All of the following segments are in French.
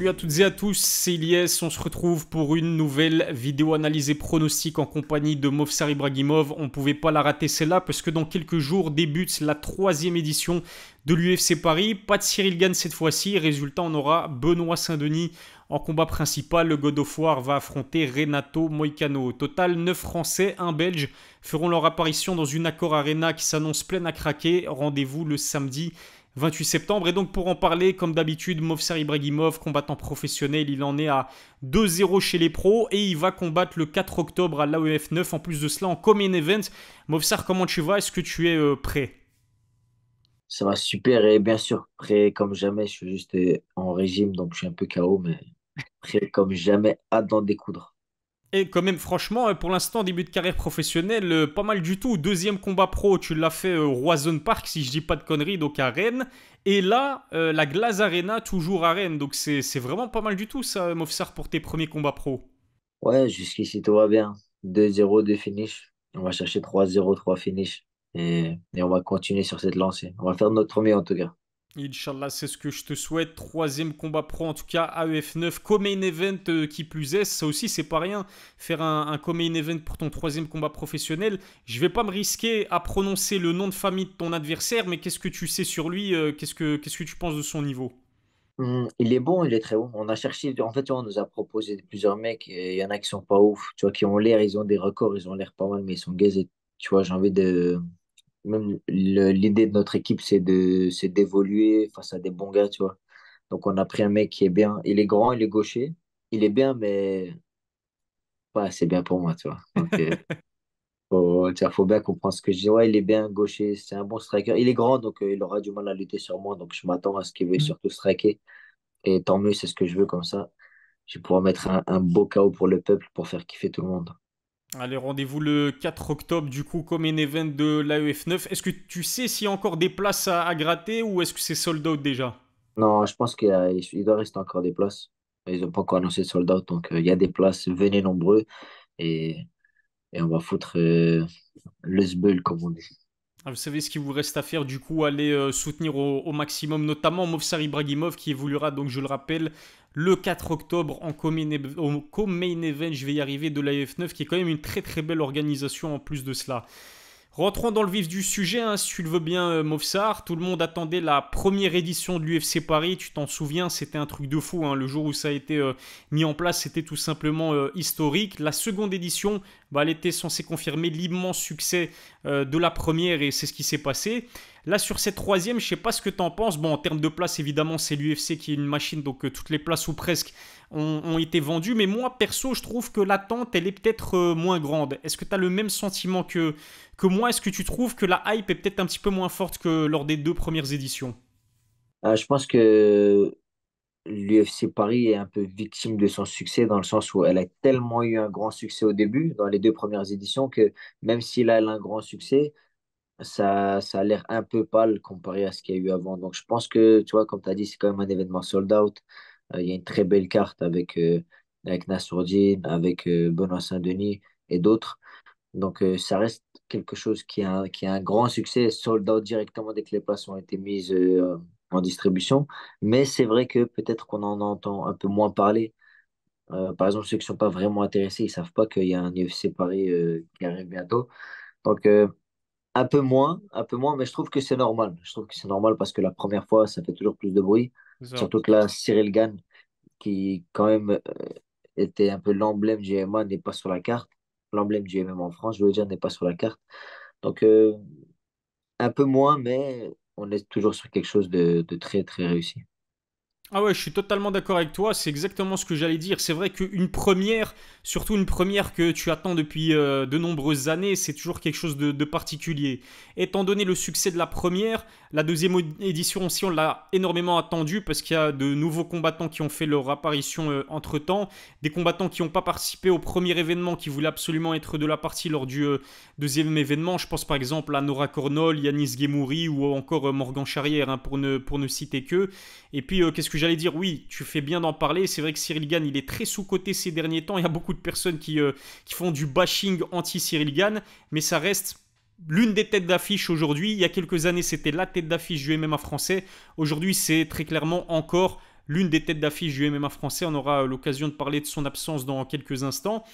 salut à toutes et à tous, c'est Ilyes, on se retrouve pour une nouvelle vidéo analysée pronostic en compagnie de Movsar Ibrahimov. On ne pouvait pas la rater celle-là parce que dans quelques jours débute la troisième édition de l'UFC Paris. Pas de Cyril Gann cette fois-ci, résultat on aura Benoît Saint-Denis en combat principal, le God of War va affronter Renato Moicano. Au total, 9 Français, 1 Belge feront leur apparition dans une accord Arena qui s'annonce pleine à craquer. Rendez-vous le samedi 28 septembre. Et donc pour en parler, comme d'habitude, Movsar Ibrahimov, combattant professionnel, il en est à 2-0 chez les pros et il va combattre le 4 octobre à l'AEF 9. En plus de cela, en common event. Movsar, comment tu vas Est-ce que tu es euh, prêt Ça va super et bien sûr prêt comme jamais. Je suis juste euh, en régime, donc je suis un peu KO, mais prêt comme jamais. Hâte d'en découdre. Et quand même, franchement, euh, pour l'instant, début de carrière professionnelle, euh, pas mal du tout. Deuxième combat pro, tu l'as fait euh, au Roison Park, si je dis pas de conneries, donc à Rennes. Et là, la Glaze Arena, toujours à Rennes. Donc c'est vraiment pas mal du tout, ça, Mofsar, pour tes premiers combats pro. Ouais, jusqu'ici, tout va bien. 2-0, 2 finish. On va chercher 3-0, 3 finish. Et, et on va continuer sur cette lancée. On va faire notre premier, en tout cas. Inch'Allah, c'est ce que je te souhaite. Troisième combat pro, en tout cas, AEF9, co-main event euh, qui plus est. Ça aussi, c'est pas rien. Faire un, un co-main event pour ton troisième combat professionnel. Je vais pas me risquer à prononcer le nom de famille de ton adversaire, mais qu'est-ce que tu sais sur lui euh, Qu'est-ce que qu'est-ce, que, tu penses de son niveau hmm, Il est bon, il est très bon. On a cherché, en fait, on nous a proposé plusieurs mecs. Il y en a qui sont pas ouf, tu vois, qui ont l'air, ils ont des records, ils ont l'air pas mal, mais ils sont gazés. Tu vois, j'ai envie de même l'idée de notre équipe, c'est de, c'est d'évoluer face à des bons gars, tu vois. Donc, on a pris un mec qui est bien. Il est grand, il est gaucher. Il est bien, mais pas assez bien pour moi, tu vois. Euh, il faut, bien comprendre ce que je dis. Ouais, il est bien gaucher, c'est un bon striker. Il est grand, donc euh, il aura du mal à lutter sur moi. Donc, je m'attends à ce qu'il veuille mm. surtout striker. Et tant mieux, c'est ce que je veux comme ça. Je vais pouvoir mettre un beau chaos pour le peuple pour faire kiffer tout le monde. Allez, rendez-vous le 4 octobre, du coup, comme un event de l'AEF9. Est-ce que tu sais s'il y a encore des places à, gratter ou est-ce que c'est sold out déjà Non, je pense qu'il doit rester encore des places. Ils n'ont pas encore annoncé sold out, donc euh, il y a des places, venez nombreux et, et on va foutre euh, le sbul, comme on dit. Ah, vous savez ce qu'il vous reste à faire, du coup, aller euh, soutenir au, maximum, notamment Movsar Bragimov qui évoluera, donc je le rappelle, le 4 octobre en co-main event, je vais y arriver, de l'AF9, qui est quand même une très très belle organisation en plus de cela. Rentrons dans le vif du sujet, hein, si tu le veux bien, euh, Mofsar. Tout le monde attendait la première édition de l'UFC Paris. Tu t'en souviens, c'était un truc de fou. Hein. Le jour où ça a été euh, mis en place, c'était tout simplement euh, historique. La seconde édition, bah, elle était censée confirmer l'immense succès de la première et c'est ce qui s'est passé. Là, sur cette troisième, je sais pas ce que tu en penses. Bon, en termes de place, évidemment, c'est l'UFC qui est une machine, donc toutes les places ou presque ont, été vendus. Mais moi, perso, je trouve que l'attente, elle est peut-être euh, moins grande. Est-ce que tu as le même sentiment que, moi Est-ce que tu trouves que la hype est peut-être un petit peu moins forte que lors des deux premières éditions ah, Je pense que l'UFC Paris est un peu victime de son succès dans le sens où elle a tellement eu un grand succès au début, dans les deux premières éditions, que même s'il a un grand succès, ça, ça a l'air un peu pâle comparé à ce qu'il y a eu avant. Donc je pense que, tu vois, comme tu as dit, c'est quand même un événement sold out. Euh, il y a une très belle carte avec, euh, avec Nasourdine avec euh, Benoît Saint-Denis et d'autres. Donc, ça reste quelque chose qui a, qui un grand succès, sold out directement dès que les places ont été mises en distribution. Mais c'est vrai que peut-être qu'on en entend un peu moins parler. par exemple, ceux qui ne sont pas vraiment intéressés, ils ne savent pas qu'il y a un UFC Paris qui arrive bientôt. Donc, un peu moins, un peu moins, mais je trouve que c'est normal. Je trouve que c'est normal parce que la première fois, ça fait toujours plus de bruit. Surtout que là, Cyril Gann, qui quand même euh, était un peu l'emblème du MMA, n'est pas sur la carte. L'emblème du MMA en France, je veux dire, n'est pas sur la carte. Donc, euh, un peu moins, mais on est toujours sur quelque chose de, de très, très réussi. Ah ouais, je suis totalement d'accord avec toi, c'est exactement ce que j'allais dire. C'est vrai qu'une première, surtout une première que tu attends depuis euh, de nombreuses années, c'est toujours quelque chose de, particulier. Étant donné le succès de la première, la deuxième édition aussi, on l'a énormément attendue parce qu'il y a de nouveaux combattants qui ont fait leur apparition euh, entre-temps, des combattants qui n'ont pas participé au premier événement, qui voulaient absolument être de la partie lors du euh, deuxième événement. Je pense par exemple à Nora Cornol, Yanis Gemouri ou encore Morgan Charrière, hein, pour, ne, pour ne citer que. Et puis, qu'est-ce que j'allais dire, oui, tu fais bien d'en parler. C'est vrai que Cyril Gann, il est très sous-coté ces derniers temps. Il y a beaucoup de personnes qui, euh, font du bashing anti-Cyril Gann, mais ça reste l'une des têtes d'affiche aujourd'hui. Il y a quelques années, c'était la tête d'affiche du MMA français. Aujourd'hui, c'est très clairement encore l'une des têtes d'affiche du MMA français. On aura euh, l'occasion de parler de son absence dans quelques instants.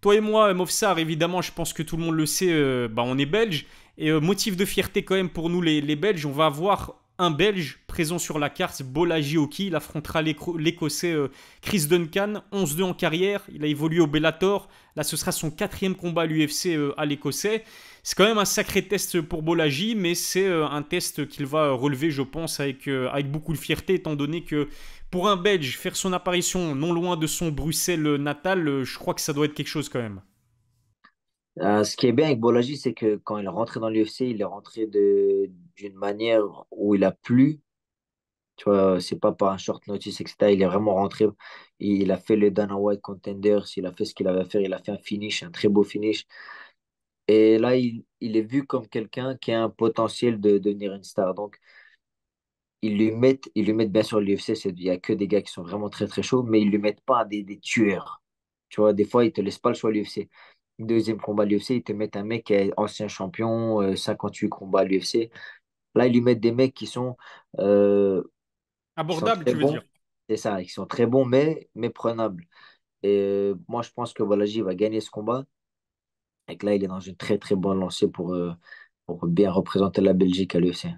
Toi et moi, Mofsar, évidemment, je pense que tout le monde le sait, euh, bah, on est belge. Et motif de fierté quand même pour nous les, les Belges, on va avoir un Belge présent sur la carte, Bola qui Il affrontera l'Écossais euh, Chris Duncan, 11-2 en carrière. Il a évolué au Bellator. Là, ce sera son quatrième combat à l'UFC euh, à l'Écossais. C'est quand même un sacré test pour Bolaji, mais c'est euh, un test qu'il va relever, je pense, avec, beaucoup de fierté, étant donné que pour un Belge, faire son apparition non loin de son Bruxelles natal, je crois que ça doit être quelque chose quand même. ce qui est bien avec Bolaji, c'est que quand il est rentré dans l'UFC, il est rentré de, d'une manière où il a plu. Tu vois, c'est pas par un short notice, etc. Il est vraiment rentré. Il a fait le Dana White Contenders. Il a fait ce qu'il avait à faire. Il a fait un finish, un très beau finish. Et là, il, est vu comme quelqu'un qui a un potentiel de, devenir une star. Donc, ils lui mettent, ils lui mettent bien sûr l'UFC, il n'y a que des gars qui sont vraiment très très chauds, mais ils ne lui mettent pas des, des, tueurs. Tu vois, des fois, ils ne te laissent pas le choix à l'UFC. Deuxième combat à l'UFC, ils te mettent un mec qui est ancien champion, 58 euh, combats à l'UFC. Là, ils lui mettent des mecs qui sont. Euh, Abordables, tu veux dire. C'est ça, ils sont très bons, mais, prenables. Et euh, moi, je pense que Balaji va gagner ce combat. Et que là, il est dans une très, très bonne lancée pour, euh, pour bien représenter la Belgique à l'UFC.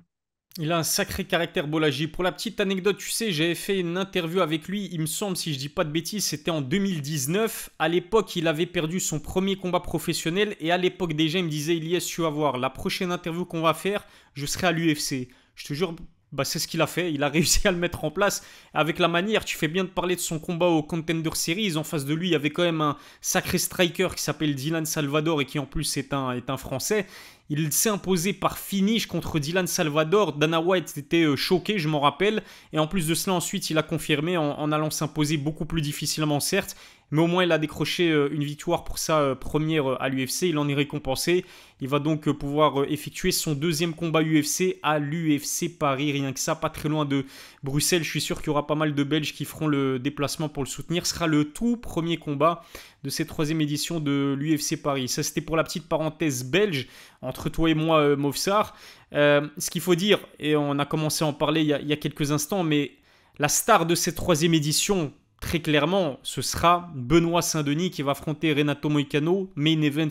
Il a un sacré caractère Bolaji. Pour la petite anecdote, tu sais, j'avais fait une interview avec lui, il me semble, si je dis pas de bêtises, c'était en 2019. À l'époque, il avait perdu son premier combat professionnel et à l'époque déjà, il me disait, Elias, tu vas voir, la prochaine interview qu'on va faire, je serai à l'UFC. Je te jure, bah, c'est ce qu'il a fait. Il a réussi à le mettre en place avec la manière. Tu fais bien de parler de son combat au Contender Series. En face de lui, il y avait quand même un sacré striker qui s'appelle Dylan Salvador et qui en plus est un, est un Français. Il s'est imposé par finish contre Dylan Salvador. Dana White était euh, choqué, je m'en rappelle. Et en plus de cela, ensuite, il a confirmé en allant s'imposer beaucoup plus difficilement, certes, mais au moins il a décroché euh, une victoire pour sa euh, première euh, à l'UFC, il en est récompensé, il va donc pouvoir effectuer son deuxième combat UFC à l'UFC Paris, rien que ça, pas très loin de Bruxelles, je suis sûr qu'il y aura pas mal de Belges qui feront le déplacement pour le soutenir, ce sera le tout premier combat de cette troisième édition de l'UFC Paris. Ça c'était pour la petite parenthèse belge, entre toi et moi Mofsar, ce qu'il faut dire, et on a commencé à en parler il y a quelques instants, mais la star de cette troisième édition, très clairement, ce sera Benoît Saint-Denis qui va affronter Renato Moicano, main event.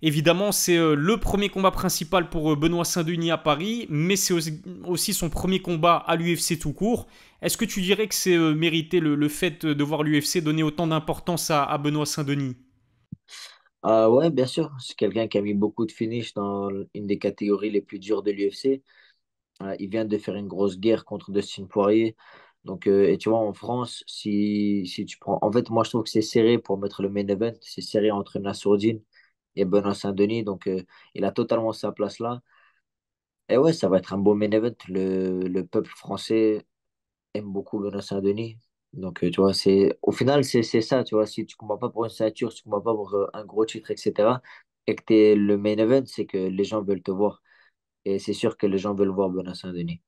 Évidemment, c'est euh, le premier combat principal pour euh, Benoît Saint-Denis à Paris, mais c'est aussi son premier combat à l'UFC tout court. Est-ce que tu dirais que c'est euh, mérité le, fait de voir l'UFC donner autant d'importance à, Benoît Saint-Denis Ah Ouais, bien sûr. C'est quelqu'un qui a mis beaucoup de finish dans une des catégories les plus dures de l'UFC. il vient de faire une grosse guerre contre Dustin Poirier. Donc, euh, et tu vois, en France, si, si tu prends. En fait, moi, je trouve que c'est serré pour mettre le main event. C'est serré entre Nassourdine et Benoît Saint-Denis. Donc, euh, il a totalement sa place là. Et ouais, ça va être un beau main event. Le, le peuple français aime beaucoup Benoît Saint-Denis. Donc, euh, tu vois, c'est au final, c'est ça. Tu vois, si tu ne combats pas pour une ceinture, si tu ne combats pas pour un gros titre, etc., et que tu es le main event, c'est que les gens veulent te voir. Et c'est sûr que les gens veulent voir Benoît Saint-Denis.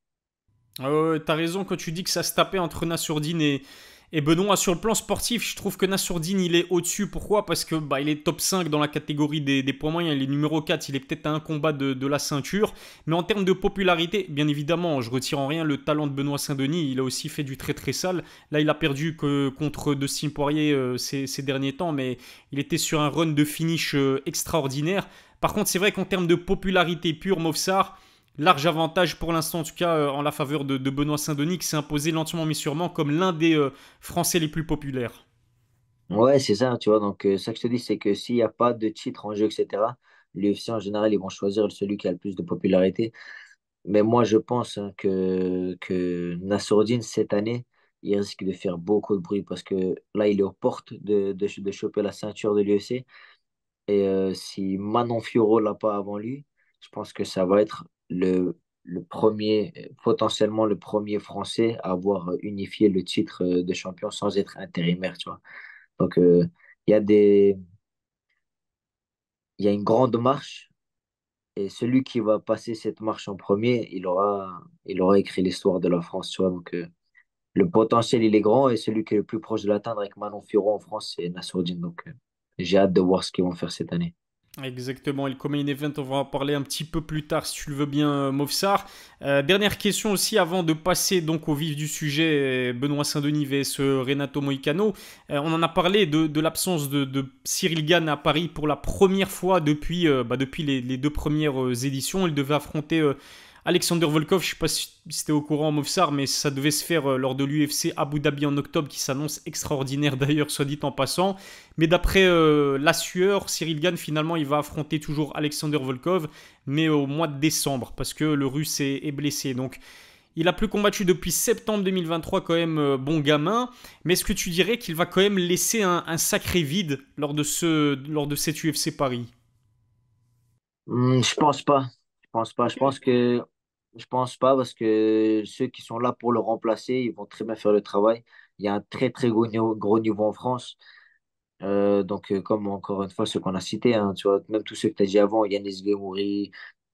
Ah t'as raison quand tu dis que ça se tapait entre Nassourdine et, Benoît. Ah, sur le plan sportif, je trouve que Nassourdine, il est au-dessus. Pourquoi Parce que bah, il est top 5 dans la catégorie des, points moyens. Il est numéro 4. Il est peut-être à un combat de, la ceinture. Mais en termes de popularité, bien évidemment, je retire en rien le talent de Benoît Saint-Denis. Il a aussi fait du très très sale. Là, il a perdu que, contre Dustin Poirier euh, ces, derniers temps. Mais il était sur un run de finish euh, extraordinaire. Par contre, c'est vrai qu'en termes de popularité pure, Mofsar... Large avantage pour l'instant, en tout cas, euh, en la faveur de, Benoît Saint-Denis, qui s'est imposé lentement mais sûrement comme l'un des euh, Français les plus populaires. Ouais, c'est ça, tu vois. Donc, euh, ça que je te dis, c'est que s'il n'y a pas de titre en jeu, etc., l'UFC en général, ils vont choisir celui qui a le plus de popularité. Mais moi, je pense hein, que, que Nassourdine, cette année, il risque de faire beaucoup de bruit parce que là, il est aux portes de, de, choper la ceinture de l'UFC. Et si Manon Fiorot l'a pas avant lui, je pense que ça va être le, premier, potentiellement le premier Français à avoir unifié le titre euh, de champion sans être intérimaire, tu vois. Donc, euh, il y a des... Il y a une grande marche et celui qui va passer cette marche en premier, il aura, il aura écrit l'histoire de la France, Donc, euh, le potentiel, il est grand et celui qui est le plus proche de l'atteindre avec Manon Furon en France, c'est Nassourdine. Donc, j'ai hâte de voir ce qu'ils vont faire cette année. Exactement, et le coming Event, on va en parler un petit peu plus tard si tu le veux bien, euh, Mofsar. Euh, dernière question aussi avant de passer donc au vif du sujet, euh, Benoît Saint-Denis vs Renato Moicano. on en a parlé de, l'absence de, Cyril Gann à Paris pour la première fois depuis, bah, depuis les, deux premières éditions. Il devait affronter. Alexander Volkov, je ne sais pas si c'était au courant en Mofsar, mais ça devait se faire euh, lors de l'UFC Abu Dhabi en octobre, qui s'annonce extraordinaire d'ailleurs, soit dit en passant. Mais d'après euh, la sueur, Cyril Gann, finalement, il va affronter toujours Alexander Volkov, mais au mois de décembre, parce que le russe est, blessé. Donc. Il a plus combattu depuis septembre 2023, quand même euh, bon gamin. Mais est-ce que tu dirais qu'il va quand même laisser un, sacré vide lors de, ce, lors de cet UFC Paris hmm, Je pense pas. Je pense pas. Je pense que je pense pas parce que ceux qui sont là pour le remplacer, ils vont très bien faire le travail. Il y a un très très gros niveau, en France. Euh, donc, euh, comme encore une fois, ce qu'on a cité, hein, tu vois, même tous ceux que tu as dit avant, Yanis Gemouri,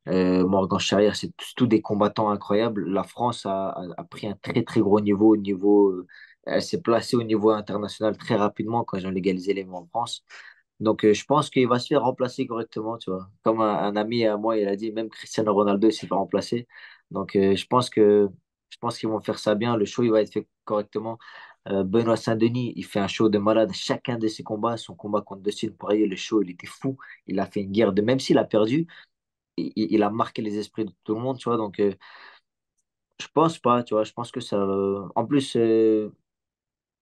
euh, Morgan Charrière, c'est tous des combattants incroyables. La France a, a, pris un très très gros niveau au niveau. elle s'est placée au niveau international très rapidement quand ils ont légalisé les mots en France. Donc, euh, je pense qu'il va se faire remplacer correctement, tu vois. Comme un, ami à moi, il a dit, même Cristiano Ronaldo s'est fait remplacer. Donc, euh, je pense que je pense qu'ils vont faire ça bien. Le show, il va être fait correctement. Euh, Benoît Saint-Denis, il fait un show de malade. Chacun de ses combats, son combat contre Dustin Poirier, le show, il était fou. Il a fait une guerre de même s'il a perdu, il, il, a marqué les esprits de tout le monde, tu vois. Donc, je pense pas, tu vois. Je pense que ça. en plus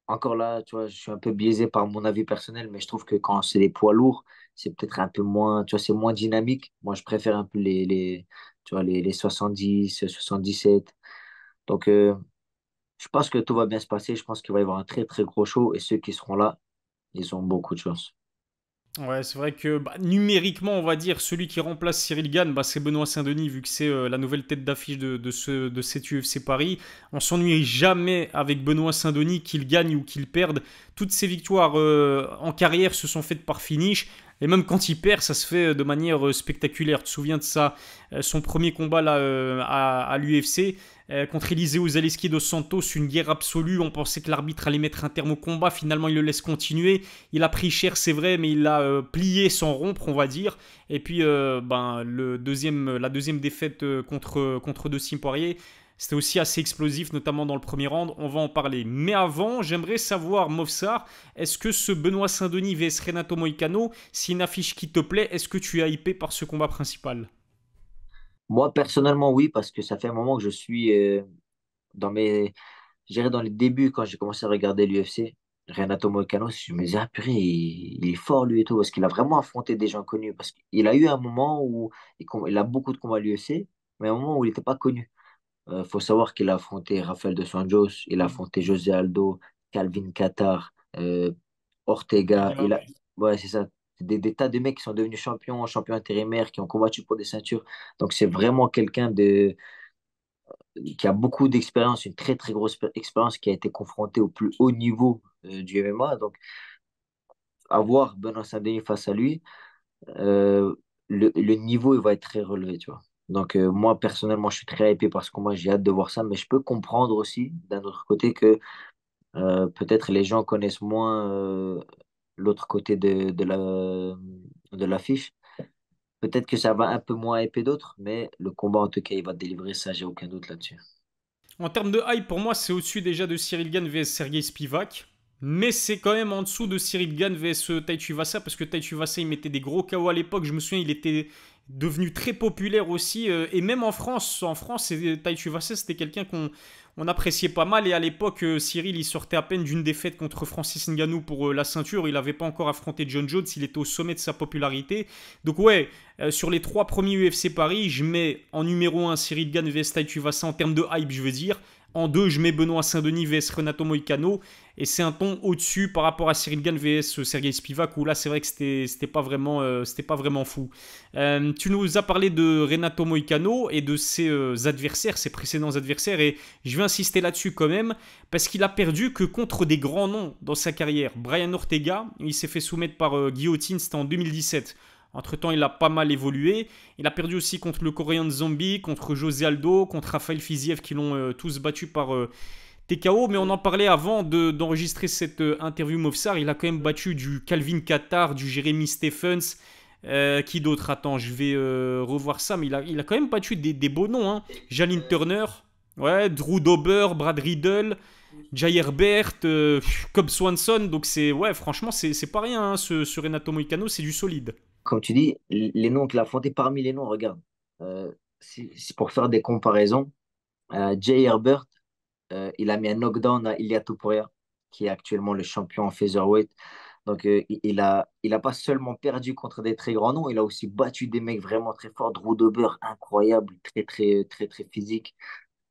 encore là, tu vois, je suis un peu biaisé par mon avis personnel, mais je trouve que quand c'est les poids lourds, c'est peut-être un peu moins, tu vois, c'est moins dynamique. Moi, je préfère un peu les, les tu vois, les, les 70, 77. Donc, euh, je pense que tout va bien se passer. Je pense qu'il va y avoir un très, très gros show et ceux qui seront là, ils ont beaucoup de chance. Ouais, c'est vrai que bah, numériquement, on va dire, celui qui remplace Cyril Gann, bah, c'est Benoît Saint-Denis, vu que c'est euh, la nouvelle tête d'affiche de, ce, de cet UFC Paris. On s'ennuie jamais avec Benoît Saint-Denis, qu'il gagne ou qu'il perde. Toutes ses victoires euh, en carrière se sont faites par finish. Et même quand il perd, ça se fait euh, de manière euh, spectaculaire. Tu te souviens de ça euh, Son premier combat là, à, l'UFC contre Eliseo Zaleski dos Santos, une guerre absolue. On pensait que l'arbitre allait mettre un terme au combat. Finalement, il le laisse continuer. Il a pris cher, c'est vrai, mais il l'a plié sans rompre, on va dire. Et puis, ben, le deuxième, la deuxième défaite contre, contre De Poirier. C'était aussi assez explosif, notamment dans le premier round. On va en parler. Mais avant, j'aimerais savoir, Mofsar, est-ce que ce Benoît Saint-Denis vs Renato Moicano, c'est une affiche qui te plaît Est-ce que tu es hypé par ce combat principal Moi, personnellement, oui, parce que ça fait un moment que je suis euh, dans mes. J'irai dans les débuts quand j'ai commencé à regarder l'UFC. Renato Moicano, je me disais, ah purée, il, est fort lui et tout, parce qu'il a vraiment affronté des gens connus. Parce qu'il a eu un moment où il, il a beaucoup de combats à l'UFC, mais un moment où il n'était pas connu. Il euh, faut savoir qu'il a affronté Rafael de Sanjos, il a mm. affronté José Aldo, Calvin Qatar, euh, Ortega. Ah il a... Ouais, c'est ça. Des, tas de mecs qui sont devenus champions, champions intérimaires, qui ont combattu pour des ceintures. Donc c'est vraiment quelqu'un de qui a beaucoup d'expérience, une très très grosse expérience, qui a été confronté au plus haut niveau euh, du MMA. Donc avoir Benoît Saint-Denis face à lui, le, le, niveau il va être très relevé, tu vois. Donc euh, moi personnellement, je suis très hypé parce que moi j'ai hâte de voir ça, mais je peux comprendre aussi d'un autre côté que euh, peut-être les gens connaissent moins euh, l'autre côté de, de la de Peut-être que ça va un peu moins hyper d'autres, mais le combat en tout cas, il va délivrer ça, j'ai aucun doute là-dessus. En termes de hype, pour moi, c'est au-dessus déjà de Cyril Gann vs Sergei Spivak. Mais c'est quand même en dessous de Cyril Gann vs Taichi Vassa parce que Taichi Vassa il mettait des gros KO à l'époque. Je me souviens, il était, devenu très populaire aussi, euh, et même en France. En France, euh, Taichu Vassé, c'était quelqu'un qu'on on appréciait pas mal, et à l'époque, euh, Cyril, il sortait à peine d'une défaite contre Francis Ngannou pour la ceinture, il avait pas encore affronté John Jones, il était au sommet de sa popularité. Donc ouais, sur les trois premiers UFC Paris, je mets en numéro un Cyril vs Taichu Vassé en termes de hype, je veux dire, en deux, je mets Benoît Saint-Denis vs Renato Moicano. Et c'est un ton au-dessus par rapport à Cyril Gann vs euh, Sergei Spivak, où là, c'est vrai que c'était pas, vraiment, euh, pas vraiment fou. Euh, tu nous as parlé de Renato Moicano et de ses adversaires, ses précédents adversaires. Et je vais insister là-dessus quand même, parce qu'il a perdu que contre des grands noms dans sa carrière. Brian Ortega, il s'est fait soumettre par guillotine, c'était en 2017. Entre-temps, il a pas mal évolué. Il a perdu aussi contre le Coréen de Zombie, contre José Aldo, contre Rafael Fiziev qui l'ont euh, tous battu par euh, TKO. Mais on en parlait avant d'enregistrer cette euh, interview Mofsar. Il a quand même battu du Calvin Qatar, du Jeremy Stephens. qui d'autre Attends, je vais revoir ça. Mais il a, il quand même battu des, beaux noms. Hein. Jalin Turner, ouais, Drew Dober, Brad Riddle. Jair Bert, Cobb Swanson, donc c'est ouais franchement c'est pas rien hein, ce, Renato Moicano, c'est du solide comme tu dis, les noms qu'il a affrontés, parmi les noms, regarde, c'est euh, pour faire des comparaisons, euh, Jay Herbert, euh, il a mis un knockdown à Ilya Topuria, qui est actuellement le champion en featherweight. Donc, euh, il n'a il a pas seulement perdu contre des très grands noms, il a aussi battu des mecs vraiment très forts. Drew Dober, incroyable, très, très, très, très physique.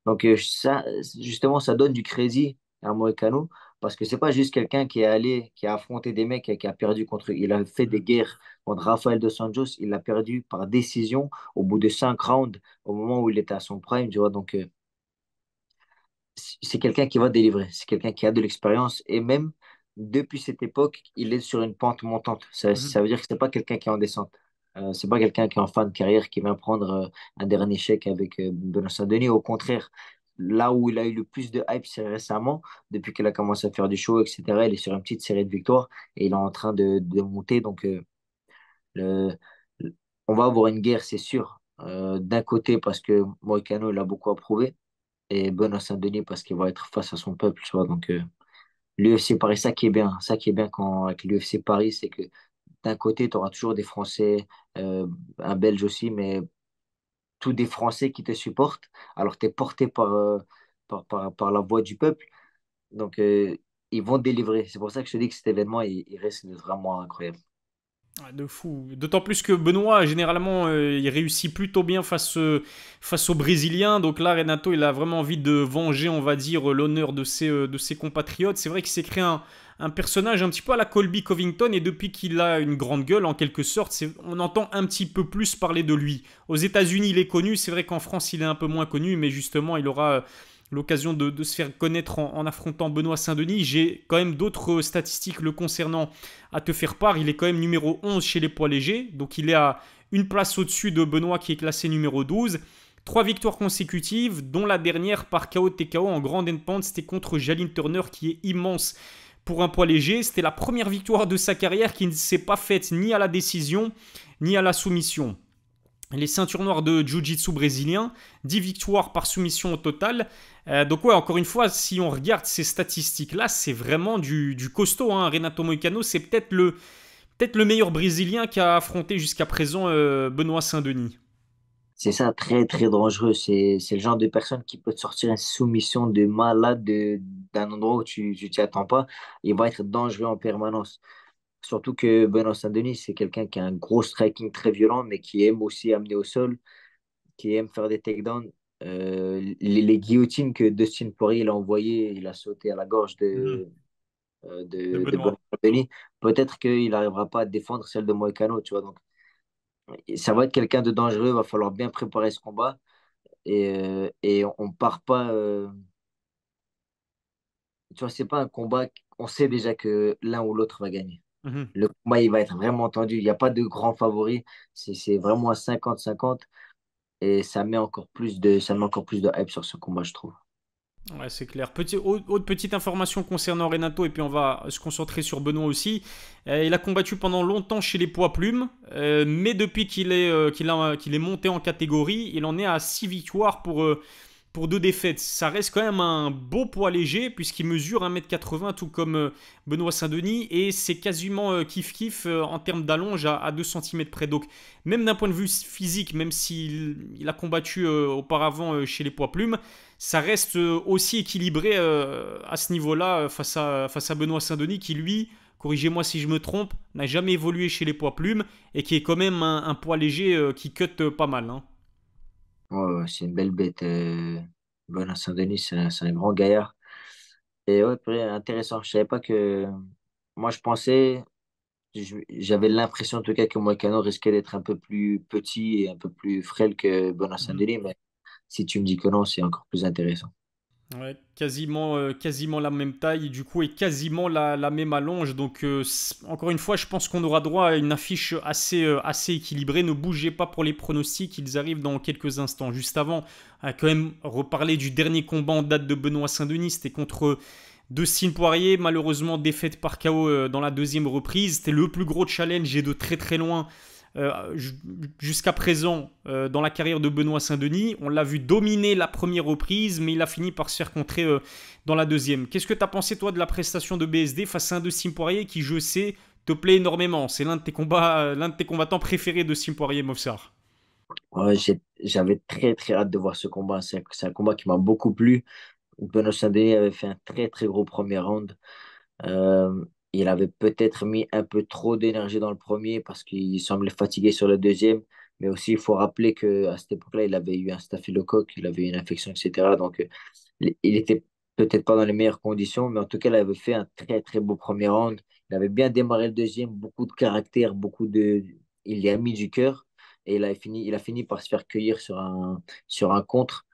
Donc, ça, justement, ça donne du crazy à Moekano. Parce que c'est pas juste quelqu'un qui est allé, qui a affronté des mecs et qui a perdu contre eux. Il a fait des mm. guerres contre Rafael dos Santos. Il l'a perdu par décision au bout de cinq rounds, au moment où il était à son prime, tu vois. Donc, euh, c'est quelqu'un qui va délivrer. C'est quelqu'un qui a de l'expérience. Et même depuis cette époque, il est sur une pente montante. Ça, mm. veut dire que c'est pas quelqu'un qui est en descente. Ce euh, c'est pas quelqu'un qui est en fin de carrière qui vient prendre euh, un dernier chèque avec Benoît Saint-Denis. Au contraire, là où il a eu le plus de hype, c'est récemment, depuis qu'elle a commencé à faire du show, etc. Il est sur une petite série de victoires et il est en train de, monter. Donc, euh, le, on va avoir une guerre, c'est sûr. Euh, d'un côté, parce que Moïcano, il a beaucoup approuvé, et Benoît Saint-Denis, parce qu'il va être face à son peuple. Tu donc, euh, l'UFC Paris, ça qui est bien, ça qui est bien quand, avec l'UFC Paris, c'est que d'un côté, tu auras toujours des Français, un Belge aussi, mais des Français qui te supportent. Alors, tu es porté euh, par, par, la voix du peuple. Donc, euh, ils vont délivrer. C'est pour ça que je dis que cet événement, il reste vraiment incroyable. Ah, de fou. D'autant plus que Benoît, généralement, euh, il réussit plutôt bien face, euh, face aux Brésiliens. Donc là, Renato, il a vraiment envie de venger, on va dire, l'honneur de ses, euh, de ses compatriotes. C'est vrai qu'il s'est créé un, un, personnage un petit peu à la Colby Covington. Et depuis qu'il a une grande gueule, en quelque sorte, on entend un petit peu plus parler de lui. Aux États-Unis, il est connu. C'est vrai qu'en France, il est un peu moins connu. Mais justement, il aura l'occasion de, se faire connaître en, affrontant Benoît Saint-Denis. J'ai quand même d'autres statistiques le concernant à te faire part. Il est quand même numéro 11 chez les poids légers, donc il est à une place au-dessus de Benoît qui est classé numéro 12. Trois victoires consécutives, dont la dernière par KO TKO en grande endpoint, c'était contre Jaline Turner qui est immense pour un poids léger. C'était la première victoire de sa carrière qui ne s'est pas faite ni à la décision ni à la soumission les ceintures noires de Jiu-Jitsu brésilien, 10 victoires par soumission au total. Euh, donc ouais, encore une fois, si on regarde ces statistiques-là, c'est vraiment du, du costaud. Hein. Renato Moicano, c'est peut-être le, peut le meilleur Brésilien qu'a affronté jusqu'à présent euh, Benoît Saint-Denis. C'est ça, très très dangereux. C'est le genre de personne qui peut te sortir une soumission de malade d'un endroit où tu ne t'y attends pas. Il va être dangereux en permanence. Surtout que Benoît Saint-Denis, c'est quelqu'un qui a un gros striking très violent, mais qui aime aussi amener au sol, qui aime faire des takedowns. Euh, les, guillotines que Dustin Poirier il a envoyées, il a sauté à la gorge de, mm. euh, Benoît Saint-Denis. Peut-être qu'il n'arrivera pas à défendre celle de Moicano, tu vois. Donc, ça va être quelqu'un de dangereux, il va falloir bien préparer ce combat. Et, euh, on ne part pas. Euh, tu vois, c'est pas un combat, on sait déjà que l'un ou l'autre va gagner. Mhm. Le combat, il va être vraiment tendu. Il n'y a pas de grand favori. C'est vraiment à 50-50. Et ça met, encore plus de, encore plus de hype sur ce combat, je trouve. Ouais, c'est clair. autre petite information concernant Renato, et puis on va se concentrer sur Benoît aussi. Euh, il a combattu pendant longtemps chez les poids plumes, euh, mais depuis qu'il est, euh, est monté en catégorie, il en est à 6 victoires pour pour deux défaites. Ça reste quand même un beau poids léger puisqu'il mesure 1m80 tout comme euh, Benoît Saint-Denis et c'est quasiment euh, kiff-kiff euh, en termes d'allonge à 2 cm près. Donc même d'un point de vue physique, même s'il a combattu auparavant chez les poids plumes, ça reste aussi équilibré à ce niveau-là face à, Benoît Saint-Denis qui lui corrigez-moi si je me trompe, n'a jamais évolué chez les poids plumes et qui est quand même un, poids léger qui cut pas mal. Hein. Oh, c'est une belle bête. Euh, Bonin Saint-Denis, c'est un, grand gaillard. Et ouais, intéressant. Je savais pas que. Moi, je pensais. J'avais l'impression, en tout cas, que Moïcano risquait d'être un peu plus petit et un peu plus frêle que Bonin Saint-Denis. Mhm. Mais si tu me dis que non, c'est encore plus intéressant quasiment, euh, quasiment la même taille, du coup, et quasiment la, même allonge. Donc, euh, encore une fois, je pense qu'on aura droit à une affiche assez, euh, assez équilibrée. Ne bougez pas pour les pronostics, ils arrivent dans quelques instants. Juste avant, a quand même reparler du dernier combat en date de Benoît Saint-Denis, c'était contre. Dustin Poirier, malheureusement défaite par KO dans la deuxième reprise. C'était le plus gros challenge et de très très loin euh, jusqu'à présent, euh, dans la carrière de Benoît Saint-Denis, on l'a vu dominer la première reprise, mais il a fini par se faire contrer euh, dans la deuxième. Qu'est-ce que tu as pensé, toi, de la prestation de BSD face à un de Simpoirier qui, je sais, te plaît énormément C'est l'un de, tes combats, l'un de tes combattants préférés de Simpoirier Mofsar. j'avais très très hâte de voir ce combat. C'est un, combat qui m'a beaucoup plu. Benoît Saint-Denis avait fait un très très gros premier round. Euh, il avait peut-être mis un peu trop d'énergie dans le premier parce qu'il semblait fatigué sur le deuxième. Mais aussi, il faut rappeler qu'à cette époque-là, il avait eu un staphylocoque, il avait eu une infection, etc. Donc, il était peut-être pas dans les meilleures conditions, mais en tout cas, il avait fait un très, très beau premier round. Il avait bien démarré le deuxième, beaucoup de caractère, beaucoup de. Il y a mis du cœur et il a fini, il a fini par se faire cueillir sur un, sur un contre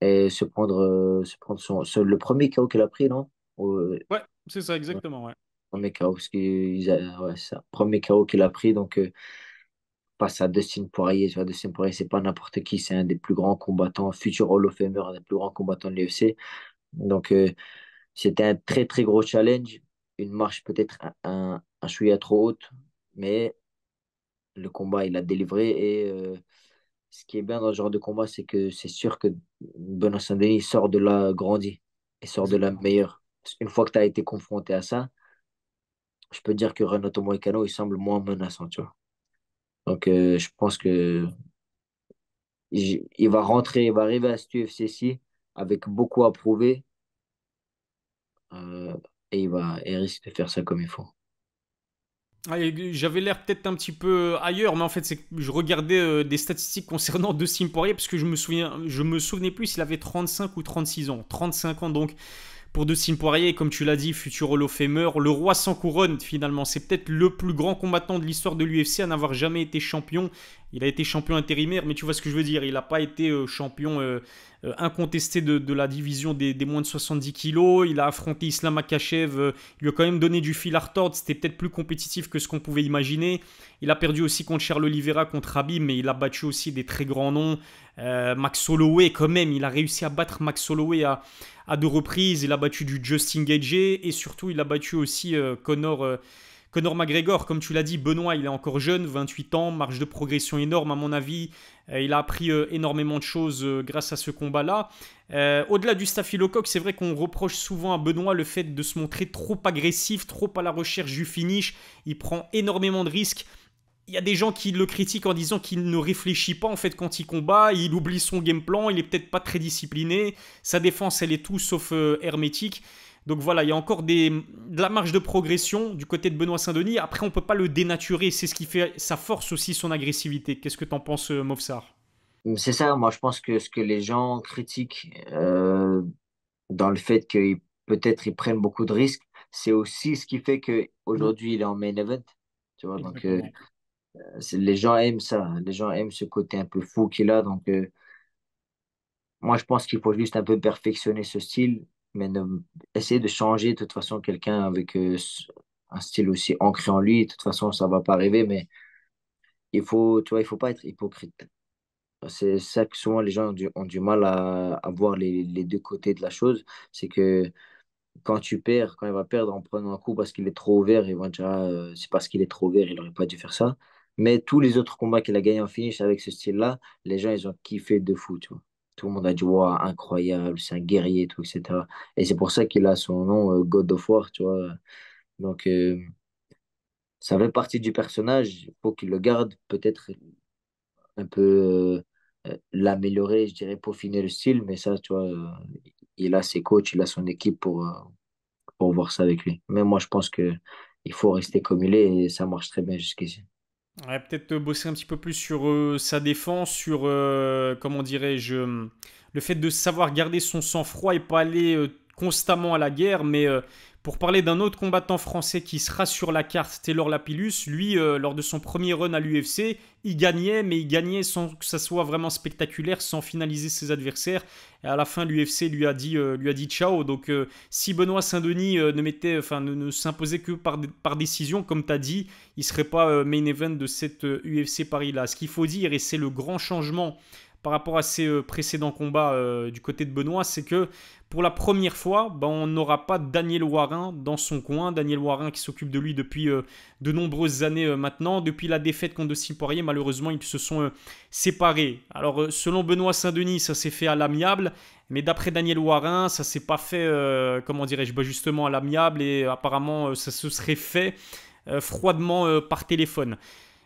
et se prendre, euh, se prendre son, le premier KO qu'il a pris, non Ouais, c'est ça, exactement, ouais. Premier KO, Premier KO qu'il a pris, donc euh, pas passe à Dustin Poirier. Dustin Poirier, c'est pas n'importe qui, c'est un des plus grands combattants, futur Hall of Famer, un des plus grands combattants de l'UFC. Donc, euh, c'était un très, très gros challenge. Une marche peut-être un, un, chouïa trop haute, mais le combat, il a délivré. Et euh, ce qui est bien dans ce genre de combat, c'est que c'est sûr que Benoît Saint-Denis sort de là grandi et sort de là meilleure Une fois que tu as été confronté à ça, je peux dire que Renato Moicano, il semble moins menaçant, tu vois. Donc, euh, je pense que il va rentrer, il va arriver à cette ufc avec beaucoup à prouver. Euh, et il va et risque de faire ça comme il faut. Ah, j'avais l'air peut-être un petit peu ailleurs, mais en fait, c'est que je regardais euh, des statistiques concernant de Poirier parce que je me souviens, je me souvenais plus s'il avait 35 ou 36 ans, 35 ans donc. Pour Dustin Poirier, comme tu l'as dit, futur Hall le roi sans couronne finalement. C'est peut-être le plus grand combattant de l'histoire de l'UFC à n'avoir jamais été champion il a été champion intérimaire, mais tu vois ce que je veux dire. Il n'a pas été euh, champion euh, euh, incontesté de, la division des, moins de 70 kilos. Il a affronté Islam Akachev. il lui a quand même donné du fil à retordre. C'était peut-être plus compétitif que ce qu'on pouvait imaginer. Il a perdu aussi contre Charles Oliveira, contre Habib, mais il a battu aussi des très grands noms. Max Holloway, quand même, il a réussi à battre Max Holloway à, deux reprises. Il a battu du Justin Gage et surtout, il a battu aussi Connor. Conor McGregor, comme tu l'as dit, Benoît, il est encore jeune, 28 ans, marge de progression énorme à mon avis. Euh, il a appris euh, énormément de choses euh, grâce à ce combat-là. Au-delà du staphylocoque, c'est vrai qu'on reproche souvent à Benoît le fait de se montrer trop agressif, trop à la recherche du finish. Il prend énormément de risques il y a des gens qui le critiquent en disant qu'il ne réfléchit pas en fait quand il combat, il oublie son game plan, il est peut-être pas très discipliné, sa défense elle est tout sauf hermétique. Donc voilà, il y a encore des, de la marge de progression du côté de Benoît Saint-Denis. Après, on ne peut pas le dénaturer. C'est ce qui fait sa force aussi, son agressivité. Qu'est-ce que tu en penses, euh, Mofsar C'est ça. Moi, je pense que ce que les gens critiquent euh, dans le fait que peut-être ils prennent beaucoup de risques, c'est aussi ce qui fait qu'aujourd'hui, il est en main event. Tu vois, donc euh, les gens aiment ça. Les gens aiment ce côté un peu fou qu'il a. Donc. moi, je pense qu'il faut juste un peu perfectionner ce style mais essayer de changer de toute façon quelqu'un avec euh, un style aussi ancré en lui, de toute façon, ça ne va pas arriver, mais il faut, tu vois, il faut pas être hypocrite. C'est ça que souvent les gens ont du, mal à, à voir les, les, deux côtés de la chose. C'est que quand tu perds, quand il va perdre en prenant un coup parce qu'il est trop ouvert, ils vont dire ah, euh, c'est parce qu'il est trop ouvert, il n'aurait pas dû faire ça. Mais tous les autres combats qu'il a gagnés en finish avec ce style-là, les gens, ils ont kiffé de fou, tu vois. Tout le monde a dit, waouh, incroyable, c'est un guerrier, tout, etc. Et c'est pour ça qu'il a son nom, euh, God of War, tu vois. Donc, euh, ça fait partie du personnage. Il faut qu'il le garde, peut-être un peu euh, l'améliorer, je dirais, peaufiner le style, mais ça, tu vois, il a ses coachs, il a son équipe pour, pour voir ça avec lui. Mais moi, je pense que il faut rester comme il est et ça marche très bien jusqu'ici peut-être euh, bosser un petit peu plus sur euh, sa défense, sur, euh, comment dirais-je, le fait de savoir garder son sang-froid et pas aller constamment à la guerre, mais pour parler d'un autre combattant français qui sera sur la carte, Taylor Lapillus, lui, euh, lors de son premier run à l'UFC, il gagnait, mais il gagnait sans que ça soit vraiment spectaculaire, sans finaliser ses adversaires. Et à la fin, l'UFC lui a dit, euh, lui a dit ciao. Donc, euh, si Benoît Saint-Denis ne mettait, enfin, ne, ne s'imposait que par, décision, comme tu as dit, il serait pas main event de cette UFC Paris-là. Ce qu'il faut dire, et c'est le grand changement par rapport à ses euh, précédents combats euh, du côté de Benoît, c'est que pour la première fois, ben, on n'aura pas Daniel Warin dans son coin. Daniel Warin qui s'occupe de lui depuis euh, de nombreuses années maintenant. Depuis la défaite contre Dustin Poirier, malheureusement, ils se sont séparés. Alors, selon Benoît Saint-Denis, ça s'est fait à l'amiable. Mais d'après Daniel Warin, ça s'est pas fait, comment dirais-je, ben, justement à l'amiable. Et apparemment, ça se serait fait froidement par téléphone.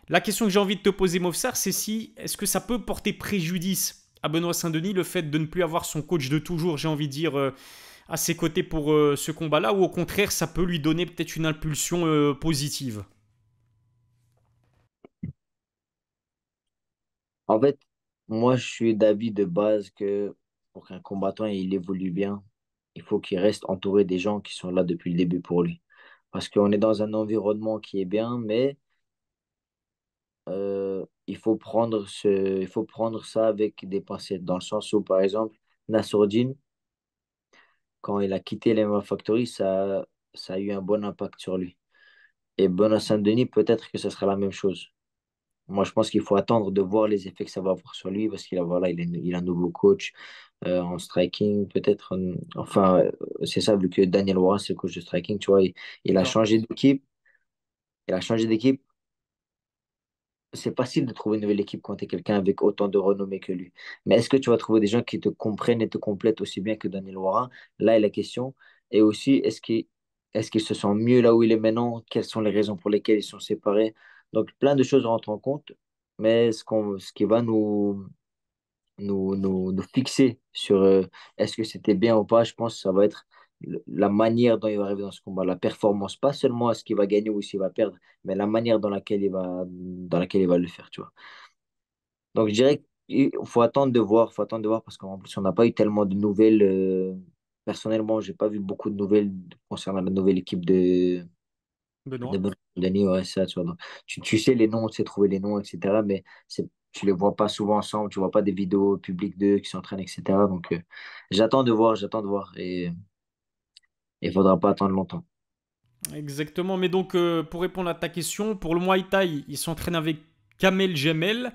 La question que j'ai envie de te poser, Mofsar, c'est si est-ce que ça peut porter préjudice à Benoît Saint-Denis le fait de ne plus avoir son coach de toujours, j'ai envie de dire, euh, à ses côtés pour euh, ce combat-là, ou au contraire, ça peut lui donner peut-être une impulsion euh, positive En fait, moi, je suis d'avis de base que pour qu'un combattant il évolue bien, il faut qu'il reste entouré des gens qui sont là depuis le début pour lui. Parce qu'on est dans un environnement qui est bien, mais euh, il, faut prendre ce, il faut prendre ça avec des pensées dans le sens où, par exemple, Nasruddin, quand il a quitté les Factory, ça, ça a eu un bon impact sur lui. Et Benoît Saint-Denis, peut-être que ce sera la même chose. Moi, je pense qu'il faut attendre de voir les effets que ça va avoir sur lui parce qu'il a, voilà, il, il a un nouveau coach euh, en striking, peut-être. enfin, c'est ça, vu que Daniel Warren, c'est le coach de striking, tu vois, il a changé d'équipe. Il a changé d'équipe c'est facile de trouver une nouvelle équipe quand tu es quelqu'un avec autant de renommée que lui. Mais est-ce que tu vas trouver des gens qui te comprennent et te complètent aussi bien que Daniel Warren Là est la question. Et aussi, est-ce qu'il est se sent mieux là où il est maintenant Quelles sont les raisons pour lesquelles ils sont séparés Donc, plein de choses rentrent en compte. Mais ce, qu'on ce qui va nous, nous, fixer sur euh, est-ce que c'était bien ou pas, je pense que ça va être la manière dont il va arriver dans ce combat, la performance, pas seulement à ce qu'il va gagner ou s'il va perdre, mais la manière dans laquelle il va, dans laquelle il va le faire, tu vois. Donc je dirais qu'il faut attendre de voir, faut attendre de voir parce qu'en plus on n'a pas eu tellement de nouvelles. personnellement euh, personnellement, j'ai pas vu beaucoup de nouvelles concernant la nouvelle équipe de De Denis, ouais, ça, tu, sais les noms, tu sais trouver les noms, etc. Mais c'est tu les vois pas souvent ensemble, tu vois pas des vidéos publiques d'eux qui s'entraînent, etc. Donc euh, j'attends de voir, j'attends de voir. Et il ne faudra pas attendre longtemps. Exactement, mais donc euh, pour répondre à ta question, pour le Muay Thai, il s'entraîne avec Kamel Gemel.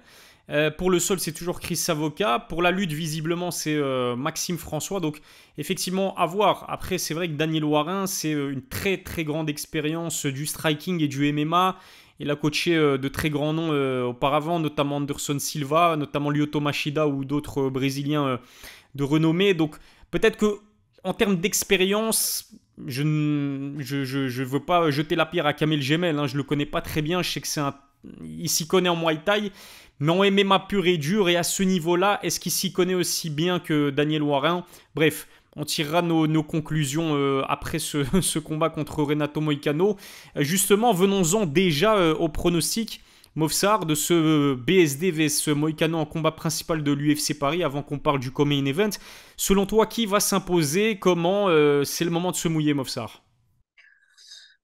Euh, pour le sol, c'est toujours Chris Savoca. Pour la lutte, visiblement, c'est euh, Maxime François. Donc, effectivement, à voir. Après, c'est vrai que Daniel Warin, c'est une très, très grande expérience du striking et du MMA. Il a coaché de très grands noms auparavant, notamment Anderson Silva, notamment Lyoto Machida ou d'autres Brésiliens de renommée. Donc, peut-être que en termes d'expérience, je ne je, veux pas jeter la pierre à Camille Gemel. Je hein, je le connais pas très bien. Je sais que c'est un. Il s'y connaît en Muay Thai, mais en MMA pur et dure et à ce niveau-là, est-ce qu'il s'y connaît aussi bien que Daniel Warren Bref, on tirera nos, conclusions euh, après ce, combat contre Renato Moicano. Justement, venons-en déjà euh, au pronostic. Movsar, de ce BSD vs Moïcano en combat principal de l'UFC Paris, avant qu'on parle du In Event, selon toi, qui va s'imposer Comment euh, C'est le moment de se mouiller, Movsar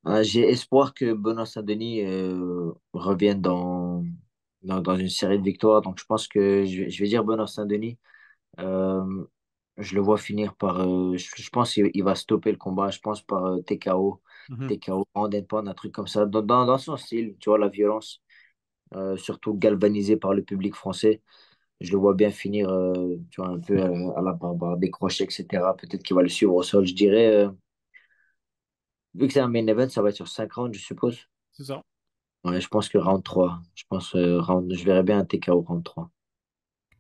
ah, J'ai espoir que Benoît Saint-Denis euh, revienne dans, dans, une série de victoires. Donc, je pense que je, vais dire Benoît Saint-Denis. Euh, je le vois finir par. Je, pense qu'il va stopper le combat, je pense par TKO. TKO, TKO, un truc comme ça, dans, dans, son style, tu vois, la violence. Euh, surtout galvanisé par le public français. Je le vois bien finir euh, tu vois, un peu euh, à la barbare, décrocher, etc. Peut-être qu'il va le suivre au sol. Je dirais, vu que c'est un main event, ça va être sur 5 rounds, je suppose. C'est ça. Ouais, je pense que round 3. Je pense round, je verrais bien un TKO round 3.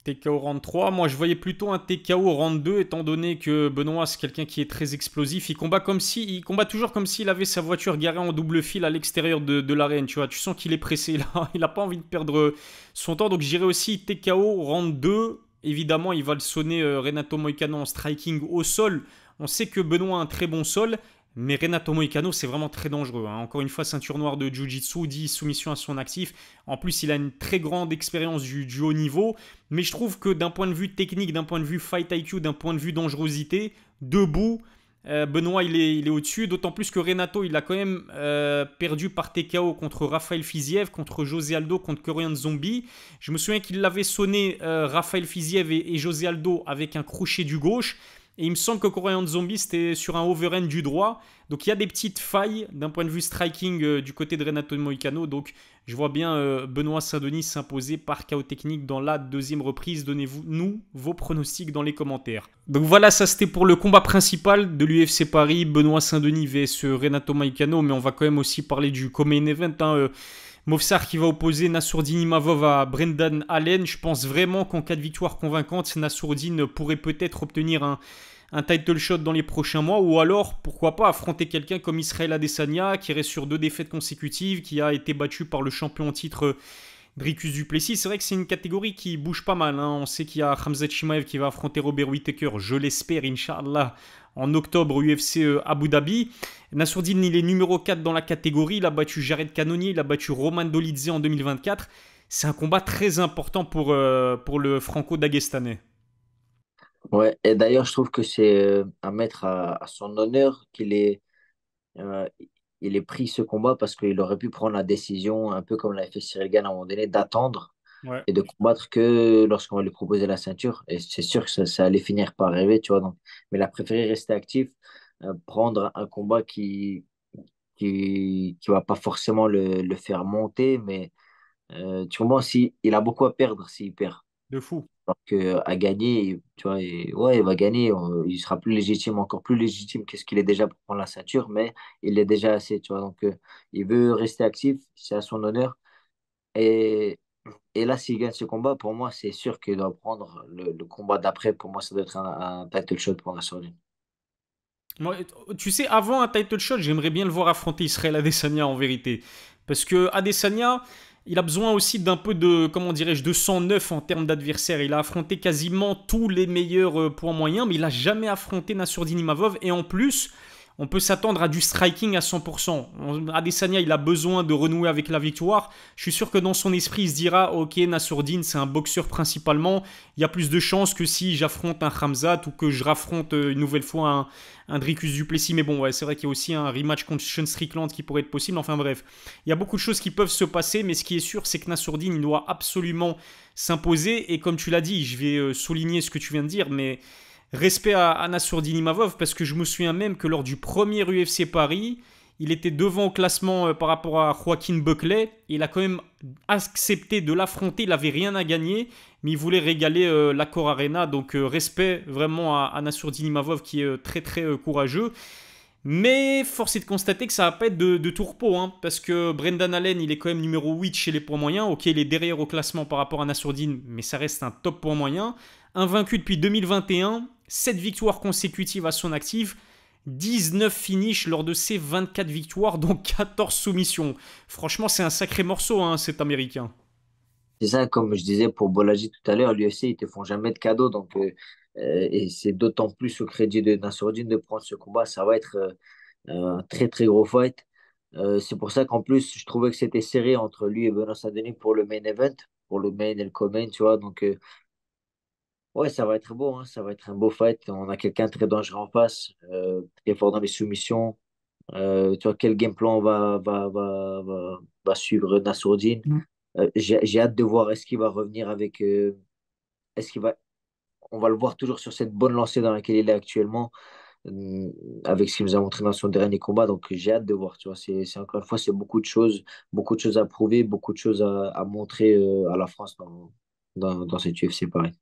TKO round 3. Moi, je voyais plutôt un TKO round 2, étant donné que Benoît, c'est quelqu'un qui est très explosif. Il combat, comme si, il combat toujours comme s'il avait sa voiture garée en double fil à l'extérieur de, l'arène. Tu tu sens qu'il est pressé. Il n'a pas envie de perdre son temps. Donc, j'irai aussi TKO round 2. Évidemment, il va le sonner euh, Renato Moicano en striking au sol. On sait que Benoît a un très bon sol. Mais Renato Moicano, c'est vraiment très dangereux. Hein. Encore une fois, ceinture noire de Jiu-Jitsu, dit soumission à son actif. En plus, il a une très grande expérience du, haut niveau. Mais je trouve que d'un point de vue technique, d'un point de vue fight IQ, d'un point de vue dangerosité, debout, euh, Benoît, il est, au-dessus. D'autant plus que Renato, il a quand même euh, perdu par TKO contre Raphaël Fiziev, contre José Aldo, contre Corian Zombie. Je me souviens qu'il l'avait sonné, euh, Raphaël Fiziev et, et José Aldo, avec un crochet du gauche. Et il me semble que de Zombie, c'était sur un overhand du droit. Donc il y a des petites failles d'un point de vue striking euh, du côté de Renato Moicano. Donc je vois bien euh, Benoît Saint-Denis s'imposer par chaos technique dans la deuxième reprise. donnez nous, vos pronostics dans les commentaires. Donc voilà, ça c'était pour le combat principal de l'UFC Paris. Benoît Saint-Denis vs Renato Moicano. Mais on va quand même aussi parler du co-main Event. Hein, euh, Movsar qui va opposer Nassourdine Imavov à Brendan Allen. Je pense vraiment qu'en cas de victoire convaincante, Nassourdine pourrait peut-être obtenir un, un title shot dans les prochains mois, ou alors, pourquoi pas, affronter quelqu'un comme Israël Adesanya, qui reste sur deux défaites consécutives, qui a été battu par le champion en titre Dricus Duplessis. C'est vrai que c'est une catégorie qui bouge pas mal. Hein. On sait qu'il y a Khamzat Chimaev qui va affronter Robert Whittaker, je l'espère, Inch'Allah, en octobre UFC euh, Abu Dhabi. Nassourdine, il est numéro 4 dans la catégorie. Il a battu Jared Cannonier, il a battu Roman Dolidze en 2024. C'est un combat très important pour, euh, pour le franco-daguestanais. Ouais, et d'ailleurs, je trouve que c'est euh, à mettre à, son honneur qu'il ait, ait pris ce combat parce qu'il aurait pu prendre la décision, un peu comme l'a fait Cyril Gann à un moment donné, d'attendre et de combattre que lorsqu'on va lui proposer la ceinture. Et c'est sûr que ça, allait finir par arriver, tu vois. Donc, mais il a préféré rester actif, euh, prendre un combat qui qui qui va pas forcément le, le faire monter, mais euh, tu moi si il a beaucoup à perdre s'il perd. De fou. Alors à gagner, tu vois, et, ouais, il va gagner, il sera plus légitime, encore plus légitime quest ce qu'il est déjà pour prendre la ceinture, mais il est déjà assez, tu vois. Donc, euh, il veut rester actif, c'est à son honneur. Et et là, s'il gagne ce combat, pour moi, c'est sûr qu'il doit prendre le, combat d'après. Pour moi, ça doit être un, title shot pour Nassourdine. tu sais, avant un title shot, j'aimerais bien le voir affronter Israël Adesanya en vérité. Parce que Adesanya, il a besoin aussi d'un peu de, comment dirais-je, de 109 en termes d'adversaire. Il a affronté quasiment tous les meilleurs euh, points moyens, mais il n'a jamais affronté Nassourdine Imavov. Et en plus, on peut s'attendre à du striking à 100%. Adesanya, il a besoin de renouer avec la victoire. Je suis sûr que dans son esprit, il se dira Ok, Nassourdine, c'est un boxeur principalement. Il y a plus de chances que si j'affronte un Khamzat ou que je raffronte euh, une nouvelle fois un, Dricus Dricus Plessis. » Mais bon, c'est vrai qu'il y a aussi un rematch contre Sean Strickland qui pourrait être possible. Enfin bref, il y a beaucoup de choses qui peuvent se passer, mais ce qui est sûr, c'est que Nassourdine, il doit absolument s'imposer. Et comme tu l'as dit, je vais euh, souligner ce que tu viens de dire, mais Respect à, Anna Imavov Mavov parce que je me souviens même que lors du premier UFC Paris, il était devant au classement euh, par rapport à Joaquin Buckley. Il a quand même accepté de l'affronter. Il n'avait rien à gagner, mais il voulait régaler la euh, l'accord Arena. Donc euh, respect vraiment à, Anna Imavov qui est très très courageux. Mais force est de constater que ça va pas être de, de hein, parce que Brendan Allen, il est quand même numéro 8 chez les points moyens. Ok, il est derrière au classement par rapport à Nassourdine, mais ça reste un top point moyen. Invaincu depuis 2021, 7 victoires consécutives à son actif, 19 finishes lors de ses 24 victoires, dont 14 soumissions. Franchement, c'est un sacré morceau, hein, cet Américain. C'est ça, comme je disais pour Bolaji tout à l'heure, l'UFC, ils te font jamais de cadeaux. Donc, euh, euh, et c'est d'autant plus au crédit de Nassourdine de prendre ce combat. Ça va être euh, un très, très gros fight. c'est pour ça qu'en plus, je trouvais que c'était serré entre lui et Benoît saint pour le main event, pour le main et le co-main, tu vois. Donc, Ouais, ça va être beau, hein, ça va être un beau fight. On a quelqu'un très dangereux en face, euh, très fort dans les soumissions. Euh, tu vois, quel game plan va, va, va, va, suivre Nasourdine euh, J'ai hâte de voir, est-ce qu'il va revenir avec... Euh, est-ce qu'il va... On va le voir toujours sur cette bonne lancée dans laquelle il est actuellement, mm, avec ce qu'il nous a montré dans son dernier combat. Donc j'ai hâte de voir, tu vois. C'est encore une fois, c'est beaucoup de choses, beaucoup de choses à prouver, beaucoup de choses à, à montrer à la France dans, dans, dans cette UFC, pareil.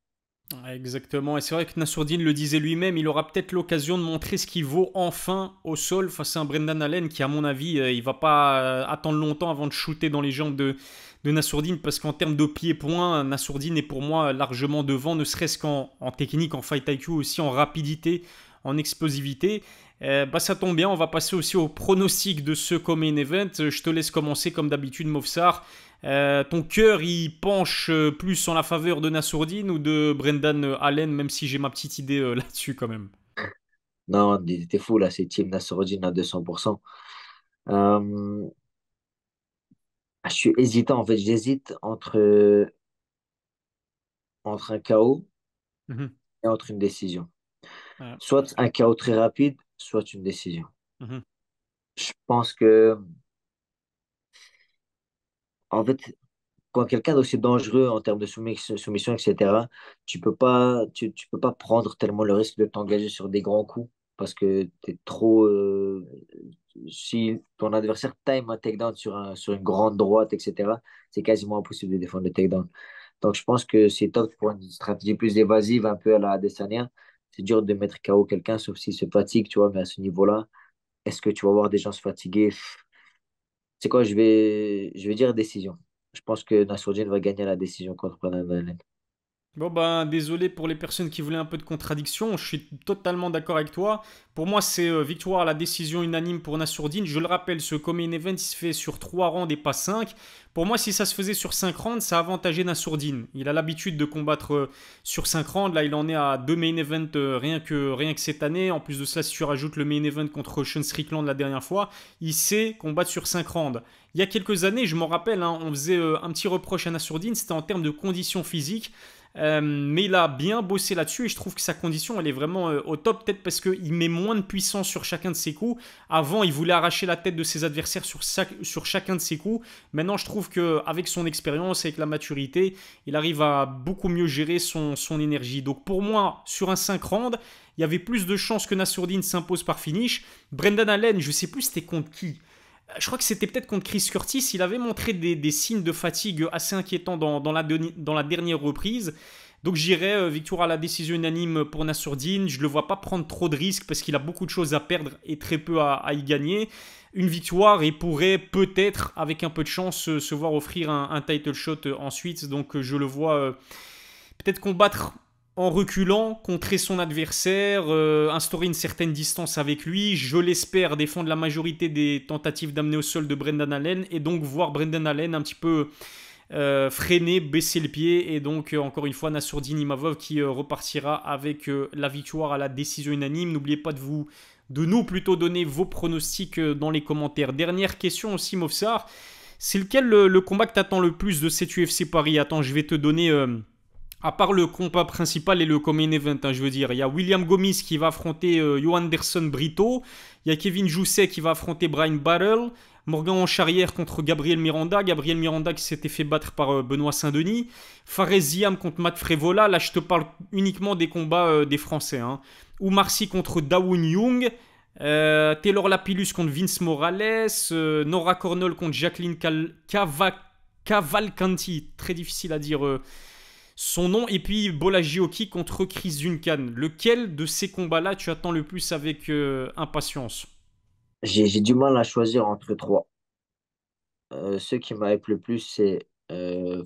Exactement, et c'est vrai que Nasourdine le disait lui-même, il aura peut-être l'occasion de montrer ce qu'il vaut enfin au sol face à un Brendan Allen qui, à mon avis, euh, il va pas euh, attendre longtemps avant de shooter dans les jambes de, de parce qu'en termes de pieds-points, Nassourdine est pour moi largement devant, ne serait-ce qu'en technique, en fight IQ, aussi en rapidité, en explosivité. Euh, bah, ça tombe bien, on va passer aussi au pronostic de ce coming Event. Je te laisse commencer comme d'habitude, Mofsar. Euh, ton cœur, il penche euh, plus en la faveur de Nassourdine ou de Brendan euh, Allen, même si j'ai ma petite idée là-dessus quand même. Non, t'es fou là, c'est Team Nassourdine à 200%. Je suis hésitant, en fait, j'hésite entre... entre un chaos mhm. et entre une décision. Soit un chaos très rapide, soit une décision. Mhm. Je pense que en fait, quand quelqu'un est aussi dangereux en termes de soumission, etc., tu ne peux, pas, tu, peux pas prendre tellement le risque de t'engager sur des grands coups parce que tu es trop. Euh, si ton adversaire time un takedown sur, sur une grande droite, etc., c'est quasiment impossible de défendre le takedown. Donc je pense que c'est top pour une stratégie plus évasive, un peu à la Adesanya. C'est dur de mettre KO quelqu'un, sauf s'il se fatigue, tu vois, mais à ce niveau-là, est-ce que tu vas voir des gens se fatiguer c'est quoi, je vais, je vais dire décision. Je pense que Nassourdine va gagner la décision contre Brandon Bon ben désolé pour les personnes qui voulaient un peu de contradiction, je suis totalement d'accord avec toi. Pour moi c'est euh, victoire à la décision unanime pour Nasourdine. Je le rappelle, ce co-main event il se fait sur 3 rounds et pas 5. Pour moi si ça se faisait sur 5 rounds, ça avantageait Nasourdine. Il a l'habitude de combattre euh, sur 5 rounds, là il en est à 2 main events euh, rien, que, rien que cette année. En plus de ça, si tu rajoutes le main event contre Sean Strickland la dernière fois, il sait combattre sur 5 rounds. Il y a quelques années, je m'en rappelle, hein, on faisait un petit reproche à Nasourdine. c'était en termes de conditions physiques. Euh, mais il a bien bossé là-dessus et je trouve que sa condition, elle est vraiment euh, au top. Peut-être parce qu'il met moins de puissance sur chacun de ses coups. Avant, il voulait arracher la tête de ses adversaires sur, sur chacun de ses coups. Maintenant, je trouve qu'avec son expérience, avec la maturité, il arrive à beaucoup mieux gérer son, énergie. Donc pour moi, sur un 5 rounds, il y avait plus de chances que nasourdine s'impose par finish. Brendan Allen, je sais plus c'était contre qui je crois que c'était peut-être contre Chris Curtis, il avait montré des, signes de fatigue assez inquiétants dans, la, dans la, dernière reprise. Donc j'irai euh, victoire à la décision unanime pour Nassourdine. Je ne le vois pas prendre trop de risques parce qu'il a beaucoup de choses à perdre et très peu à, y gagner. Une victoire et pourrait peut-être, avec un peu de chance, se voir offrir un, title shot ensuite. Donc euh, je le vois euh, peut-être combattre en reculant, contrer son adversaire, euh, instaurer une certaine distance avec lui, je l'espère défendre la majorité des tentatives d'amener au sol de Brendan Allen et donc voir Brendan Allen un petit peu euh, freiner, baisser le pied et donc euh, encore une fois Nassourdine Imavov qui repartira avec la victoire à la décision unanime. N'oubliez pas de vous de nous plutôt donner vos pronostics dans les commentaires. Dernière question aussi Mofsar, c'est lequel le, combat que t'attends le plus de cette UFC Paris Attends, je vais te donner à part le combat principal et le common event, hein, je veux dire, il y a William Gomis qui va affronter euh, Brito, il y a Kevin Jousset qui va affronter Brian Battle. Morgan en charrière contre Gabriel Miranda, Gabriel Miranda qui s'était fait battre par euh, Benoît Saint-Denis, Ziam contre Matt Frévola, là je te parle uniquement des combats euh, des Français, hein. marcy contre Dawoon Young, euh, Taylor Lapillus contre Vince Morales, Nora Cornell contre Jacqueline Cavalcanti, très difficile à dire son nom, et puis Bolagioki contre Chris Duncan. Lequel de ces combats-là tu attends le plus avec euh, impatience J'ai du mal à choisir entre trois. Euh, ce ceux qui m'arrive le plus, c'est euh,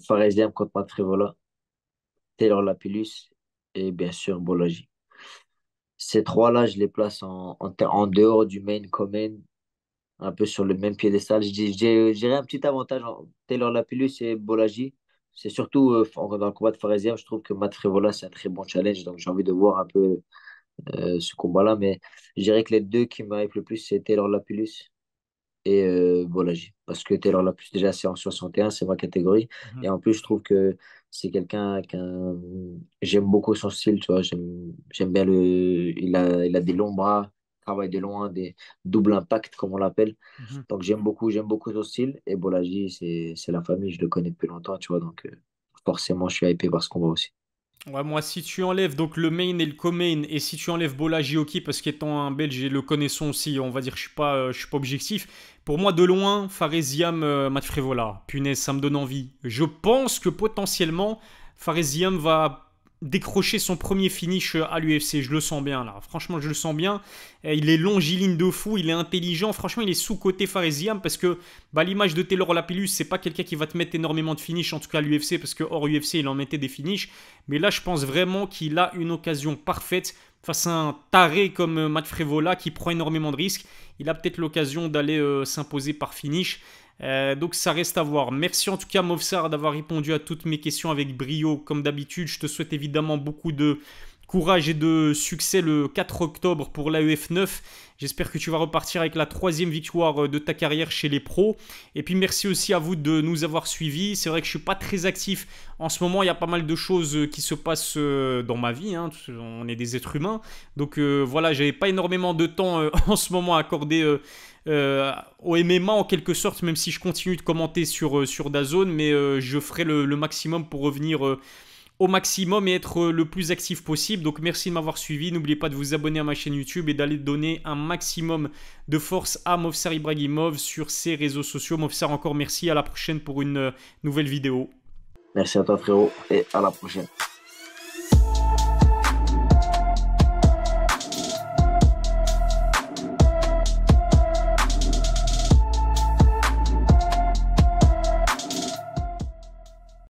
contre Patrivola, Taylor Lapillus et bien sûr Bolaji. Ces trois-là, je les place en, dehors du main common, un peu sur le même piédestal. J'ai un petit avantage Taylor Lapillus et Bolaji c'est surtout euh, dans le combat de pharisien, je trouve que Matt Frivola, c'est un très bon challenge. Donc, j'ai envie de voir un peu euh, ce combat-là. Mais je dirais que les deux qui m'arrivent le plus, c'est Taylor Lapillus. et euh, Parce que Taylor Lapillus, déjà, c'est en 61, c'est ma catégorie. Mhm. Et en plus, je trouve que c'est quelqu'un qui un... J'aime beaucoup son style, tu vois. J'aime bien le... Il a, il a des longs bras travaille de loin, des double impacts, comme on l'appelle. Mhm. Donc, j'aime beaucoup, j'aime beaucoup ce style. Et Bolaji, c'est la famille, je le connais depuis longtemps, tu vois. Donc, euh, forcément, je suis hypé parce ce voit aussi. Ouais, moi, si tu enlèves donc le main et le co-main, et si tu enlèves Bolagi, ok, parce qu'étant un Belge et le connaissons aussi, on va dire, je suis pas, euh, je suis pas objectif. Pour moi, de loin, Pharesium euh, Matt punaise, ça me donne envie. Je pense que potentiellement, Pharesium va décrocher son premier finish à l'UFC. Je le sens bien là. Franchement, je le sens bien. Eh, il est longiligne de fou, il est intelligent. Franchement, il est sous-côté Faresiam parce que bah, l'image de Taylor Lapillus, c'est pas quelqu'un qui va te mettre énormément de finish, en tout cas à l'UFC, parce que hors UFC, il en mettait des finishes. Mais là, je pense vraiment qu'il a une occasion parfaite face à un taré comme euh, Matt Frevola qui prend énormément de risques. Il a peut-être l'occasion d'aller euh, s'imposer par finish. Euh, donc ça reste à voir. Merci en tout cas Movsar d'avoir répondu à toutes mes questions avec brio comme d'habitude. Je te souhaite évidemment beaucoup de courage et de succès le 4 octobre pour l'AEF 9. J'espère que tu vas repartir avec la troisième victoire euh, de ta carrière chez les pros. Et puis merci aussi à vous de nous avoir suivis. C'est vrai que je ne suis pas très actif en ce moment. Il y a pas mal de choses euh, qui se passent dans ma vie. Hein. On est des êtres humains. Donc voilà, j'avais pas énormément de temps en ce moment à accorder euh, au MMA en quelque sorte, même si je continue de commenter sur, euh, sur Dazone, mais euh, je ferai le, maximum pour revenir euh, au maximum et être le plus actif possible. Donc merci de m'avoir suivi, n'oubliez pas de vous abonner à ma chaîne YouTube et d'aller donner un maximum de force à Movsar Ibrahimov sur ses réseaux sociaux. Movsar, encore merci, à la prochaine pour une nouvelle vidéo. Merci à toi frérot et à la prochaine.